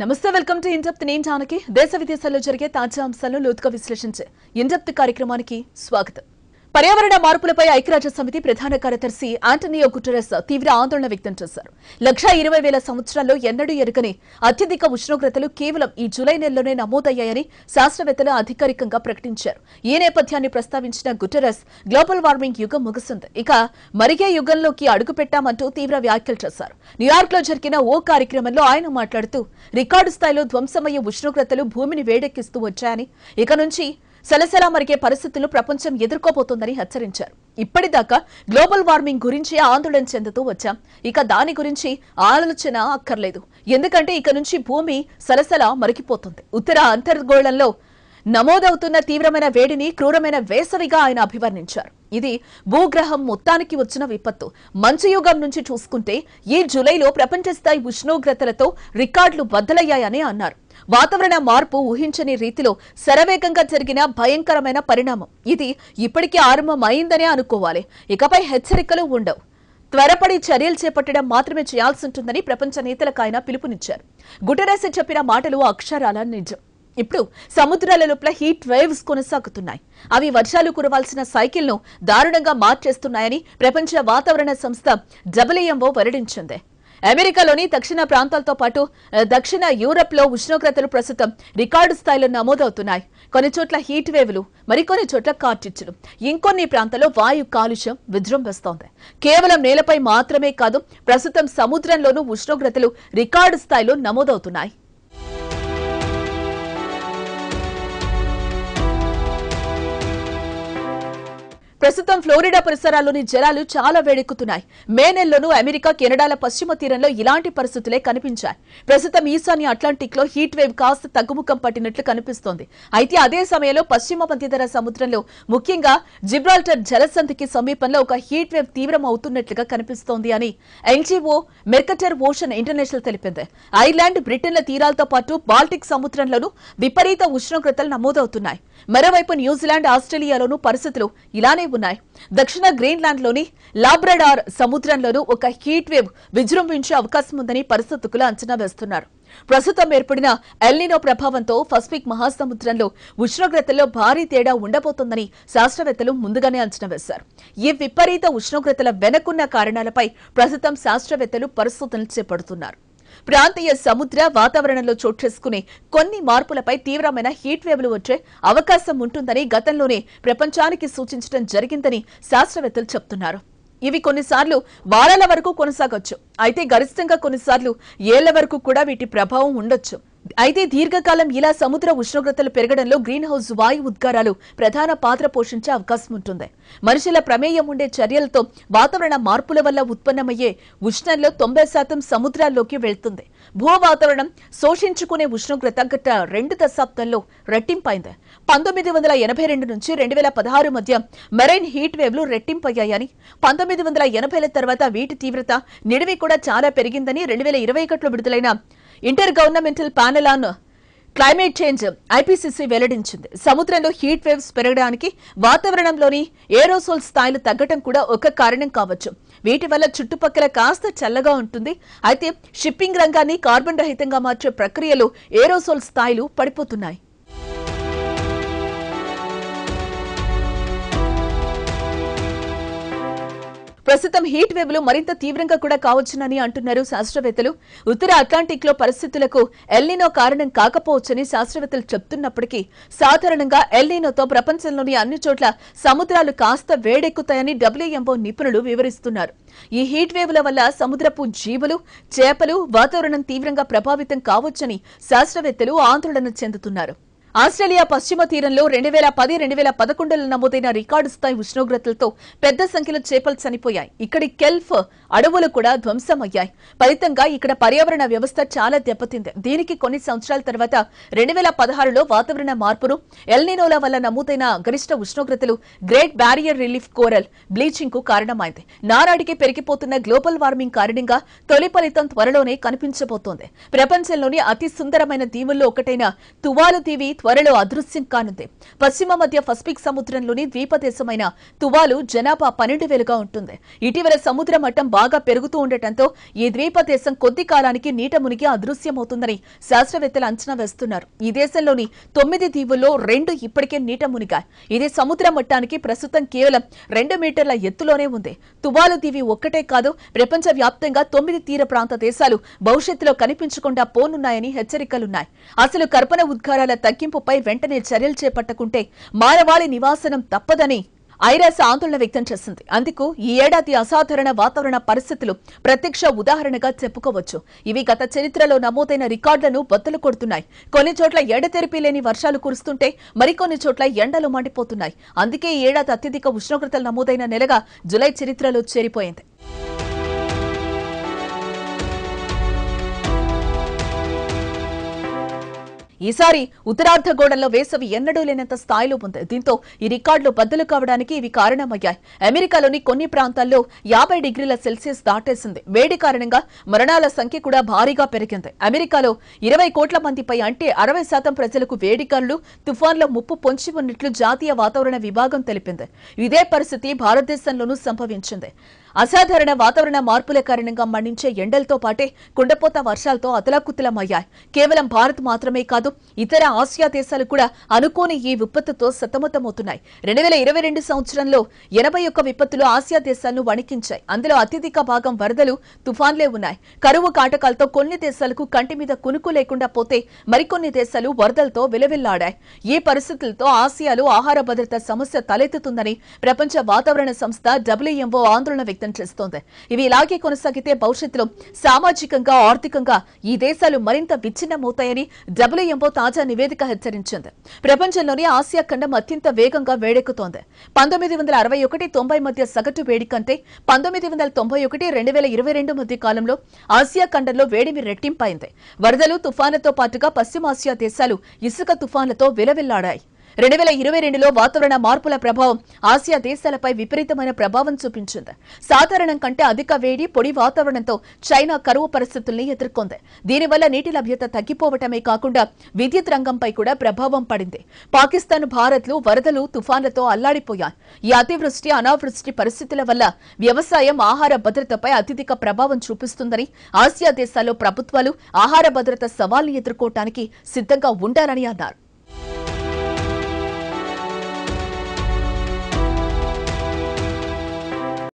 నమస్తే welcome to ఇంటప్త్ నేను జానకి దేశ విదేశాల్లో జరిగే తాజా అంశాలను లోతుగా విశ్లేషించే ఇంటప్త్ కార్యక్రమానికి స్వాగతం పర్యావరణ మార్పులపై ఐక్యరాజ్య సమితి ప్రధాన కార్యదర్శి ఆంటనియో గుటరస్ తీవ్ర ఆందోళన వ్యక్తం చేశారు లక్షా ఇరవై వేల సంవత్సరాల్లో ఎన్నడూ ఎరుగని అత్యధిక ఉష్ణోగ్రతలు కేవలం ఈ జులై నెలలోనే నమోదయ్యాయని శాస్త్రవేత్తలు అధికారికంగా ప్రకటించారు ఈ నేపథ్యాన్ని ప్రస్తావించిన గుటెరస్ గ్లోబల్ వార్మింగ్ యుగం ముగిసింది ఇక మరిగే యుగంలోకి అడుగుపెట్టామంటూ తీవ్ర వ్యాఖ్యలు చేశారు న్యూయార్క్ లో జరిగిన ఓ కార్యక్రమంలో ఆయన మాట్లాడుతూ రికార్డు స్థాయిలో ధ్వంసమయ్యే ఉష్ణోగ్రతలు భూమిని వేడెక్కిస్తూ వచ్చాయని ఇక నుంచి సలసలా మరిగే పరిస్థితులు ప్రపంచం ఎదుర్కోబోతోందని హెచ్చరించారు ఇప్పటిదాకా గ్లోబల్ వార్మింగ్ గురించి ఆందోళన చెందుతూ వచ్చాం ఇక దాని గురించి ఆలోచన అక్కర్లేదు ఎందుకంటే ఇక నుంచి భూమి సలసల మరిగిపోతుంది ఉత్తర అంతర్గోళంలో నమోదవుతున్న తీవ్రమైన వేడిని క్రూరమైన వేసవిగా ఆయన అభివర్ణించారు ఇది భూగ్రహం మొత్తానికి వచ్చిన విపత్తు మంచుయుగం నుంచి చూసుకుంటే ఈ జూలైలో ప్రపంచ స్థాయి ఉష్ణోగ్రతలతో రికార్డులు బద్దలయ్యాయని అన్నారు వాతావరణ మార్పు ఊహించని రీతిలో శరవేగంగా జరిగిన భయంకరమైన పరిణామం ఇది ఇప్పటికే ఆరంభమైందనే అనుకోవాలి ఇకపై హెచ్చరికలు ఉండవు త్వరపడి చర్యలు చేపట్టడం మాత్రమే చేయాల్సి ఉంటుందని ప్రపంచ నేతలకు ఆయన పిలుపునిచ్చారు గుటరేసి చెప్పిన మాటలు అక్షరాల నిజం ఇప్పుడు సముద్రాల లోపల హీట్ వేవ్స్ కొనసాగుతున్నాయి అవి వర్షాలు కురవాల్సిన సైకిల్ ను దారుణంగా మార్చేస్తున్నాయని ప్రపంచ వాతావరణ సంస్థ డబ్ల్యూఎంఓ వెల్లడించింది అమెరికాలోని దక్షిణ ప్రాంతాలతో పాటు దక్షిణ యూరప్ లో ఉష్ణోగ్రతలు ప్రస్తుతం రికార్డు స్థాయిలో నమోదవుతున్నాయి కొన్ని చోట్ల హీట్ వేవ్లు మరికొన్ని చోట్ల కార్చిచ్చులు ఇంకొన్ని ప్రాంతాల్లో వాయు కాలుష్యం విజృంభిస్తోంది కేవలం నేలపై మాత్రమే కాదు ప్రస్తుతం సముద్రంలోనూ ఉష్ణోగ్రతలు రికార్డు స్థాయిలో నమోదవుతున్నాయి ప్రస్తుతం ఫ్లోరిడా పరిసరాల్లోని జలాలు చాలా వేడెక్కుతున్నాయి మే నెలలోనూ అమెరికా కెనడాల పశ్చిమ తీరంలో ఇలాంటి పరిస్థితులే కనిపించాయి ప్రస్తుతం ఈశాన్య అట్లాంటిక్ లో హీట్ వేవ్ కాస్త తగ్గుముఖం పట్టినట్లు కనిపిస్తోంది అయితే అదే సమయంలో పశ్చిమ మధ్యధర సముద్రంలో ముఖ్యంగా జిబ్రాల్టర్ జలసంధికి సమీపంలో ఒక హీట్ వేవ్ తీవ్రం అవుతున్నట్లుగా కనిపిస్తోంది అని ఎల్జీఓ మెర్కటర్ ఓషన్ ఇంటర్నేషనల్ తెలిపింది ఐర్లాండ్ బ్రిటన్ల తీరాలతో పాటు బాల్టిక్ సముద్రంలోనూ విపరీత ఉష్ణోగ్రతలు నమోదవుతున్నాయి మరోవైపు న్యూజిలాండ్ ఆస్ట్రేలియాలోనూ పరిస్థితులు ఇలానే ఉన్నాయి దక్షిణ గ్రీన్లాండ్లోని లాబ్రడార్ సముద్రంలోనూ ఒక హీట్ వేవ్ విజృంభించే అవకాశం ఉందని పరిస్థితులు అంచనా వేస్తున్నారు ప్రస్తుతం ఏర్పడిన ఎల్నినో ప్రభావంతో పసిఫిక్ మహాసముద్రంలో ఉష్ణోగ్రతల్లో భారీ తేడా ఉండబోతోందని శాస్త్రవేత్తలు ముందుగానే అంచనా వేశారు ఈ విపరీత ఉష్ణోగ్రతల వెనకున్న కారణాలపై ప్రస్తుతం శాస్త్రవేత్తలు పరిశోధనలు చేపడుతున్నారు ప్రాంతీయ సముద్ర వాతావరణంలో చోటు చేసుకునే కొన్ని మార్పులపై తీవ్రమైన హీట్ వేవ్లు వచ్చే అవకాశం ఉంటుందని గతంలోనే ప్రపంచానికి సూచించడం జరిగిందని శాస్త్రవేత్తలు చెబుతున్నారు ఇవి కొన్నిసార్లు వారాల వరకు కొనసాగొచ్చు అయితే గరిష్టంగా కొన్నిసార్లు ఏళ్ల వరకు కూడా వీటి ప్రభావం ఉండొచ్చు అయితే దీర్ఘకాలం ఇలా సముద్ర ఉష్ణోగ్రతలు పెరగడంలో గ్రీన్ హౌస్ వాయు ఉద్గారాలు ప్రధాన పాత్ర పోషించే అవకాశం ఉంటుంది మనుషుల ప్రమేయం ఉండే చర్యలతో వాతావరణ మార్పుల వల్ల ఉత్పన్నమయ్యే ఉష్ణంలో తొంభై శాతం సముద్రాల్లోకి వెళ్తుంది భూ వాతావరణం శోషించుకునే ఉష్ణోగ్రత గత రెండు దశాబ్దంలో రెట్టింపైంది పంతొమ్మిది వందల ఎనభై రెండు నుంచి రెండు వేల పదహారు మధ్య మెరైన్ హీట్ వేవ్లు రెట్టింపయ్యాయని పంతొమ్మిది వందల ఎనభైల తర్వాత వీటి తీవ్రత నిడివి కూడా చాలా పెరిగిందని రెండు వేల ఇరవై ఒకటిలో విడుదలైన intergovernmental panel on climate change IPCC వెల్లడించింది సముద్రంలో హీట్ వేవ్స్ పెరగడానికి వాతావరణంలోని ఏరోసోల్ స్థాయిలు తగ్గటం కూడా ఒక కారణం కావచ్చు వీటి వల్ల చుట్టుపక్కల కాస్త చల్లగా ఉంటుంది అయితే షిప్పింగ్ రంగాన్ని కార్బన్ రహితంగా మార్చే ప్రక్రియలో ఏరోసోల్ స్థాయిలు పడిపోతున్నాయి ప్రస్తుతం హీట్ లు మరింత తీవ్రంగా కూడా కావచ్చునని అంటున్నారు శాస్త్రవేత్తలు ఉత్తర అట్లాంటిక్ లో పరిస్థితులకు ఎల్నినో కారణం కాకపోవచ్చని శాస్త్రవేత్తలు చెప్తున్నప్పటికీ సాధారణంగా ఎల్నినోతో ప్రపంచంలోని అన్ని చోట్ల సముద్రాలు కాస్త వేడెక్కుతాయని డబ్ల్యూఎంఓ నిపుణులు వివరిస్తున్నారు ఈ హీట్ వేవ్ల వల్ల సముద్రపు జీవులు చేపలు వాతావరణం తీవ్రంగా ప్రభావితం కావచ్చని శాస్త్రవేత్తలు ఆందోళన చెందుతున్నారు ఆస్ట్రేలియా పశ్చిమ తీరంలో రెండు పేల పది రెండు వేల పదకొండులో నమోదైన రికార్డు స్థాయి ఉష్ణోగ్రతలతో పెద్ద సంఖ్యలో చేపలు చనిపోయాయి ఇక్కడి కెల్ఫ్ అడవులు కూడా ధ్వంసమయ్యాయి ఫలితంగా ఇక్కడ పర్యావరణ వ్యవస్థ చాలా దెబ్బతింది దీనికి కొన్ని సంవత్సరాల తర్వాత రెండు వేల పదహారులో వాతావరణ మార్పులు ఎల్నినోల వల్ల నమోదైన గరిష్ట ఉష్ణోగ్రతలు great barrier reef coral bleaching కు కారణమైంది నారాడికి పెరిగిపోతున్న గ్లోబల్ వార్మింగ్ కారణంగా తొలి ఫలితం త్వరలోనే కనిపించబోతోంది ప్రపంచంలోని అతి సుందరమైన దీవుల్లో ఒకటైన తువాలు దీవి త్వరలో అదృశ్యం కానుంది పశ్చిమ మధ్య పసిఫిక్ సముద్రంలోని ద్వీపదేశమైన తువాలు జనాభా పన్నెండు వేలుగా ఉంటుంది ఇటీవల సముద్ర మట్టం బాగా పెరుగుతూ ఉండటంతో ఈ ద్వీపదేశం కొద్ది కాలానికి నీట మునిగి అదృశ్యమవుతుందని శాస్త్రవేత్తలు అంచనా వేస్తున్నారు ఈ దేశంలోని తొమ్మిది దీవుల్లో రెండు ఇప్పటికే నీట మునిగాయి ఇది సముద్ర మట్టానికి ప్రస్తుతం కేవలం రెండు మీటర్ల ఎత్తులోనే ఉంది తువాలు దీవి ఒక్కటే కాదు ప్రపంచ వ్యాప్తంగా తొమ్మిది తీర ప్రాంత దేశాలు భవిష్యత్తులో కనిపించకుండా పోనున్నాయని హెచ్చరికలున్నాయి అసలు కర్పన ఉద్గారాల తగ్గింపు బెదిరింపుపై వెంటనే చర్యలు చేపట్టకుంటే మానవాళి నివాసనం తప్పదని ఐరాస ఆందోళన వ్యక్తం చేసింది అందుకు ఈ ఏడాది అసాధారణ వాతావరణ పరిస్థితులు ప్రత్యక్ష ఉదాహరణగా చెప్పుకోవచ్చు ఇవి గత చరిత్రలో నమోదైన రికార్డులను బొత్తలు కొడుతున్నాయి కొన్ని చోట్ల ఎడతెరిపి లేని వర్షాలు కురుస్తుంటే మరికొన్ని చోట్ల ఎండలు మండిపోతున్నాయి అందుకే ఈ ఏడాది అత్యధిక ఉష్ణోగ్రతలు నమోదైన నెలగా జులై చరిత్రలో చేరిపోయింది ఈసారి ఉత్తరార్ధగోళంలో వేసవి ఎన్నడూ లేనంత స్థాయిలో ఉంది దీంతో ఈ రికార్డులు బద్దలు కావడానికి ఇవి కారణమయ్యాయి అమెరికాలోని కొన్ని ప్రాంతాల్లో యాభై డిగ్రీల సెల్సియస్ దాటేసింది వేడి కారణంగా మరణాల సంఖ్య కూడా భారీగా పెరిగింది అమెరికాలో ఇరవై కోట్ల మందిపై అంటే అరవై శాతం ప్రజలకు వేడికారులు తుఫాన్లో ముప్పు పొంచి ఉన్నట్లు జాతీయ వాతావరణ విభాగం తెలిపింది ఇదే పరిస్థితి భారతదేశంలోనూ సంభవించింది అసాధారణ వాతావరణ మార్పుల కారణంగా మండించే ఎండలతో పాటే కుండపోత వర్షాలతో అతలాకుతలమయ్యాయి కేవలం భారత్ మాత్రమే కాదు ఇతర ఆసియా దేశాలు కూడా అనుకోని ఈ విపత్తుతో సతమతమవుతున్నాయి రెండు వేల ఇరవై రెండు సంవత్సరంలో ఎనభై ఒక్క విపత్తులు ఆసియా దేశాలను వణికించాయి అందులో అత్యధిక భాగం వరదలు తుఫాన్లే ఉన్నాయి కరువు కాటకాలతో కొన్ని దేశాలకు కంటి మీద కునుకు లేకుండా పోతే మరికొన్ని దేశాలు వరదలతో విలవిల్లాడాయి ఈ పరిస్థితులతో ఆసియాలో ఆహార భద్రత సమస్య తలెత్తుతుందని ప్రపంచ వాతావరణ సంస్థ డబ్ల్యూఎంఓ ఆందోళన వ్యక్తం ప్రయత్నం చేస్తోంది ఇవి ఇలాగే కొనసాగితే భవిష్యత్తులో సామాజికంగా ఆర్థికంగా ఈ దేశాలు మరింత విచ్ఛిన్నమవుతాయని డబ్ల్యూఎంఓ తాజా నివేదిక హెచ్చరించింది ప్రపంచంలోని ఆసియా ఖండం అత్యంత వేగంగా వేడెక్కుతోంది పంతొమ్మిది వందల అరవై ఒకటి తొంభై మధ్య సగటు వేడి కంటే పంతొమ్మిది వందల తొంభై ఒకటి రెండు వేల ఇరవై రెండు మధ్య కాలంలో ఆసియా ఖండంలో వేడిమి రెట్టింపైంది వరదలు తుఫాన్లతో పాటుగా పశ్చిమాసియా దేశాలు ఇసుక తుఫాన్లతో విలవిల్లాడాయి రెండు వేల ఇరవై రెండులో వాతావరణ మార్పుల ప్రభావం ఆసియా దేశాలపై విపరీతమైన ప్రభావం చూపించింది సాధారణం కంటే అధిక వేడి పొడి వాతావరణంతో చైనా కరువు పరిస్థితుల్ని ఎదుర్కొంది దీనివల్ల నీటి లభ్యత తగ్గిపోవటమే కాకుండా విద్యుత్ రంగంపై కూడా ప్రభావం పడింది పాకిస్తాన్ భారత్లు వరదలు తుఫాన్లతో అల్లాడిపోయాయి ఈ అతివృష్టి అనావృష్టి పరిస్థితుల వల్ల వ్యవసాయం ఆహార భద్రతపై అత్యధిక ప్రభావం చూపిస్తుందని ఆసియా దేశాల్లో ప్రభుత్వాలు ఆహార భద్రత సవాల్ని ఎదుర్కోవటానికి సిద్ధంగా ఉండాలని అన్నారు